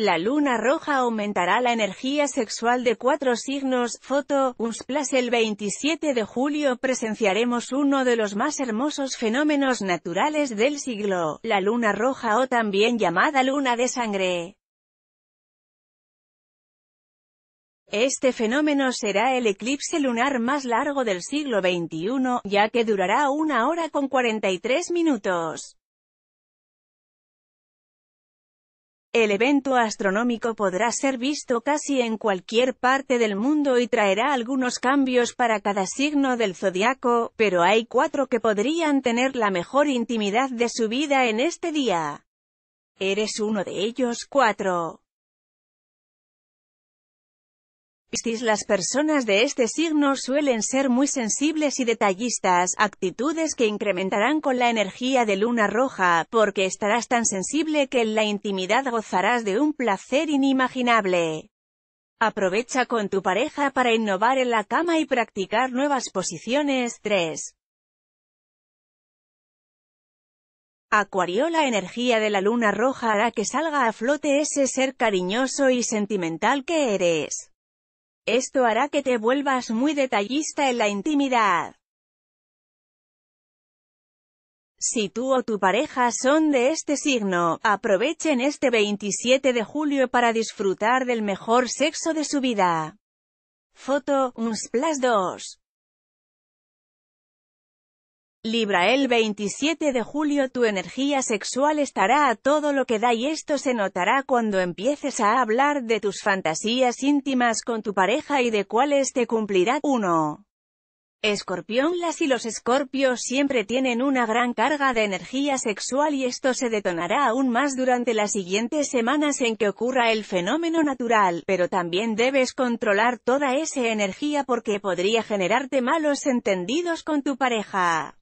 La luna roja aumentará la energía sexual de cuatro signos, foto, Unsplash el 27 de julio presenciaremos uno de los más hermosos fenómenos naturales del siglo, la luna roja o también llamada luna de sangre. Este fenómeno será el eclipse lunar más largo del siglo XXI, ya que durará una hora con 43 minutos. El evento astronómico podrá ser visto casi en cualquier parte del mundo y traerá algunos cambios para cada signo del zodiaco, pero hay cuatro que podrían tener la mejor intimidad de su vida en este día. Eres uno de ellos, cuatro. Las personas de este signo suelen ser muy sensibles y detallistas, actitudes que incrementarán con la energía de luna roja, porque estarás tan sensible que en la intimidad gozarás de un placer inimaginable. Aprovecha con tu pareja para innovar en la cama y practicar nuevas posiciones. 3. Acuario la energía de la luna roja hará que salga a flote ese ser cariñoso y sentimental que eres. Esto hará que te vuelvas muy detallista en la intimidad. Si tú o tu pareja son de este signo, aprovechen este 27 de julio para disfrutar del mejor sexo de su vida. Foto, Unsplash 2. Libra el 27 de julio tu energía sexual estará a todo lo que da y esto se notará cuando empieces a hablar de tus fantasías íntimas con tu pareja y de cuáles te cumplirá. 1. Escorpión Las y los escorpios siempre tienen una gran carga de energía sexual y esto se detonará aún más durante las siguientes semanas en que ocurra el fenómeno natural, pero también debes controlar toda esa energía porque podría generarte malos entendidos con tu pareja.